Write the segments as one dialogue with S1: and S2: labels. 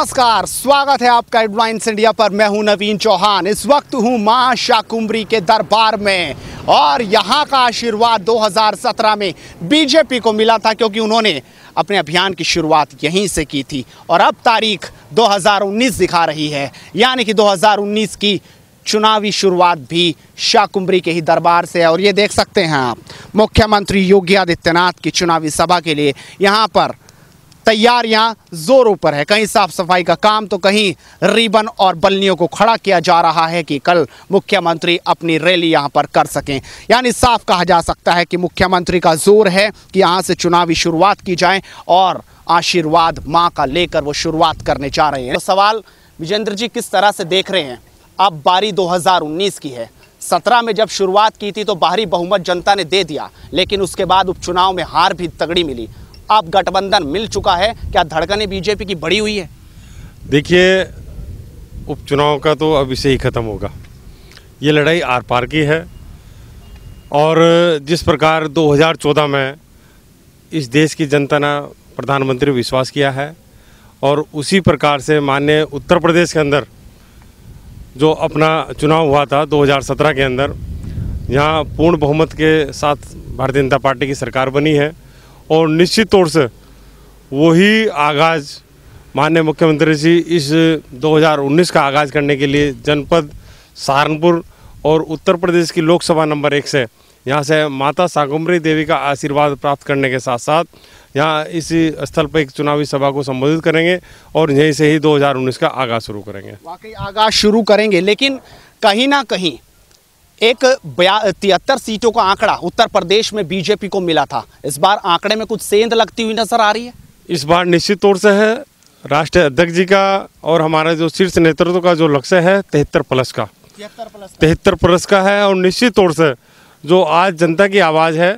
S1: नमस्कार स्वागत है आपका एडवाइंस इंडिया पर मैं हूं नवीन चौहान इस वक्त हूं मां शाकुम्बरी के दरबार में और यहां का आशीर्वाद 2017 में बीजेपी को मिला था क्योंकि उन्होंने अपने अभियान की शुरुआत यहीं से की थी और अब तारीख 2019 दिखा रही है यानी कि 2019 की चुनावी शुरुआत भी शाहकुंबरी के ही दरबार से है और ये देख सकते हैं आप मुख्यमंत्री योगी आदित्यनाथ की चुनावी सभा के लिए यहाँ पर तैयारियां जोरों पर है कहीं साफ सफाई का काम तो कहीं रिबन और बल्लियों को खड़ा किया जा रहा है कि कल मुख्यमंत्री अपनी रैली यहां पर कर सकें यानी साफ कहा जा सकता है कि मुख्यमंत्री का जोर है कि यहां से चुनावी शुरुआत की जाए और आशीर्वाद माँ का लेकर वो शुरुआत करने जा रहे हैं तो सवाल विजेंद्र जी किस तरह से देख रहे हैं अब बारी दो की है सत्रह में जब शुरुआत की थी तो बाहरी बहुमत जनता ने दे दिया लेकिन उसके बाद उपचुनाव में हार भी तगड़ी मिली आप गठबंधन मिल चुका है क्या धड़कने बीजेपी की बढ़ी हुई है
S2: देखिए उपचुनाव का तो अब इसे ही ख़त्म होगा ये लड़ाई आर पार की है और जिस प्रकार 2014 में इस देश की जनता ने प्रधानमंत्री विश्वास किया है और उसी प्रकार से मान्य उत्तर प्रदेश के अंदर जो अपना चुनाव हुआ था 2017 के अंदर यहाँ पूर्ण बहुमत के साथ भारतीय जनता पार्टी की सरकार बनी है और निश्चित तौर से वही आगाज़ माननीय मुख्यमंत्री जी इस 2019 का आगाज़ करने के लिए जनपद सहारनपुर और उत्तर प्रदेश की लोकसभा नंबर एक से यहाँ से माता सागुमरी देवी का आशीर्वाद प्राप्त करने के साथ साथ यहाँ इसी स्थल पर एक चुनावी सभा को संबोधित करेंगे और यहीं से ही 2019 का आगाज़ शुरू करेंगे वाकई
S1: आगाज़ शुरू करेंगे लेकिन कहीं ना कहीं एक तिहत्तर सीटों का आंकड़ा उत्तर प्रदेश में बीजेपी को मिला था इस बार आंकड़े में कुछ सेंध लगती हुई नजर आ रही है
S2: इस बार निश्चित तौर से है राष्ट्रीय अध्यक्ष जी का और हमारे जो शीर्ष नेतृत्व का जो लक्ष्य है तिहत्तर प्लस का तिहत्तर प्लस, प्लस का है और निश्चित तौर से जो आज जनता की आवाज़ है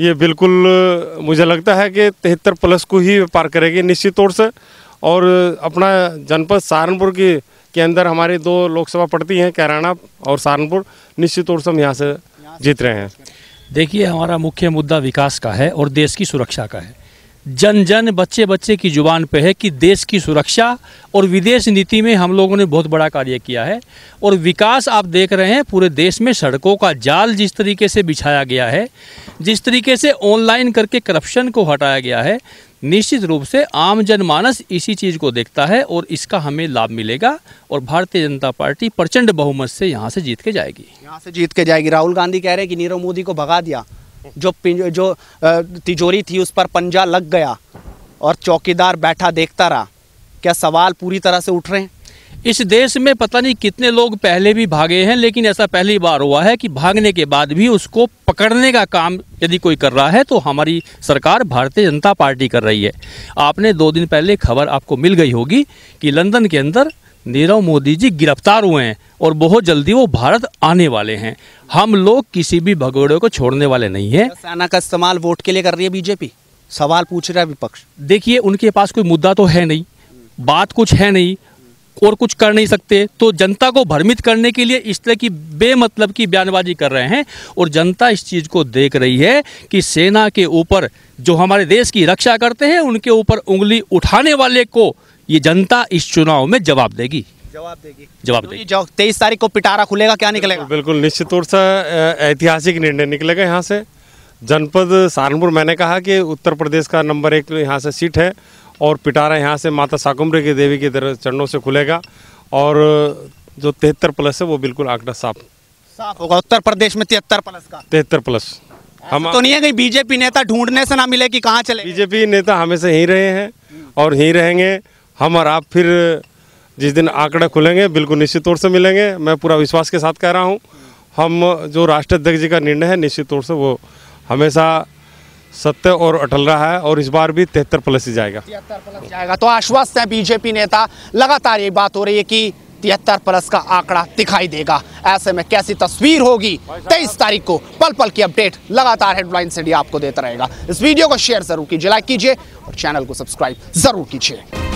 S2: ये बिल्कुल मुझे लगता है कि तिहत्तर प्लस को ही पार करेगी निश्चित तौर से और अपना जनपद सहारनपुर की के अंदर हमारे दो लोकसभा पड़ती हैं कैराना और सहारनपुर निश्चित तौर से हम यहाँ से जीत रहे हैं
S3: देखिए हमारा मुख्य मुद्दा विकास का है और देश की सुरक्षा का है जन जन बच्चे बच्चे की जुबान पे है कि देश की सुरक्षा और विदेश नीति में हम लोगों ने बहुत बड़ा कार्य किया है और विकास आप देख रहे हैं पूरे देश में सड़कों का जाल जिस तरीके से बिछाया गया है जिस तरीके से ऑनलाइन करके करप्शन को हटाया गया है निश्चित रूप से आम जनमानस इसी चीज़ को देखता है और इसका हमें लाभ मिलेगा और भारतीय जनता पार्टी प्रचंड बहुमत से यहाँ से जीत के जाएगी
S1: यहाँ से जीत के जाएगी राहुल गांधी कह रहे हैं कि नीरव मोदी को भगा दिया जो जो तिजोरी थी उस पर पंजा लग गया और चौकीदार बैठा देखता रहा क्या सवाल पूरी तरह से उठ रहे हैं
S3: इस देश में पता नहीं कितने लोग पहले भी भागे हैं लेकिन ऐसा पहली बार हुआ है कि भागने के बाद भी उसको पकड़ने का काम यदि कोई कर रहा है तो हमारी सरकार भारतीय जनता पार्टी कर रही है आपने दो दिन पहले खबर आपको मिल गई होगी कि लंदन के अंदर नीरव मोदी जी गिरफ्तार हुए हैं और बहुत जल्दी वो भारत आने वाले हैं हम लोग किसी भी भगोड़े को छोड़ने वाले नहीं है सेना का इस्तेमाल वोट के लिए कर रही है बीजेपी सवाल पूछ रहा है विपक्ष देखिए उनके पास कोई मुद्दा तो है नहीं बात कुछ है नहीं और कुछ कर नहीं सकते तो जनता को भ्रमित करने के लिए इस तरह की बेमतलब की बयानबाजी कर रहे हैं और जनता इस चीज़ को देख रही है कि सेना के ऊपर जो हमारे देश की रक्षा करते हैं उनके ऊपर उंगली उठाने वाले को ये जनता इस
S2: चुनाव में जवाब देगी जवाब देगी जवाब देगी तेईस तारीख को पिटारा खुलेगा क्या निकलेगा बिल्कुल निश्चित तौर से ऐतिहासिक निर्णय निकलेगा यहाँ से जनपद सहारनपुर मैंने कहा कि उत्तर प्रदेश का नंबर एक यहाँ से सीट है और पिटारा यहाँ से माता साकुम्बरी की देवी के चरणों से खुलेगा और जो तिहत्तर प्लस है वो बिल्कुल आंकड़ा साफ साफ होगा उत्तर प्रदेश में तिहत्तर प्लस का तिहत्तर प्लस हम तो नहीं है कहीं बीजेपी नेता ढूंढने से ना मिले कि कहाँ चले बीजेपी नेता हमेशा यहीं रहे हैं और यहीं रहेंगे हम और आप फिर जिस दिन आंकड़ा खुलेंगे बिल्कुल निश्चित तौर से मिलेंगे मैं पूरा विश्वास के साथ कह रहा हूँ हम जो राष्ट्राध्यक्ष जी का निर्णय है निश्चित तौर से वो हमेशा सत्य और अटल रहा है और इस बार भी तिहत्तर प्लस ही जाएगा
S1: प्लस जाएगा तो आश्वस्त है बीजेपी नेता लगातार ये बात हो रही है कि तिहत्तर प्लस का आंकड़ा दिखाई देगा ऐसे में कैसी तस्वीर होगी तेईस तारीख को पल पल की अपडेट लगातार हेडलाइन से आपको देता रहेगा इस वीडियो को शेयर जरूर कीजिए लाइक कीजिए और चैनल को सब्सक्राइब जरूर कीजिए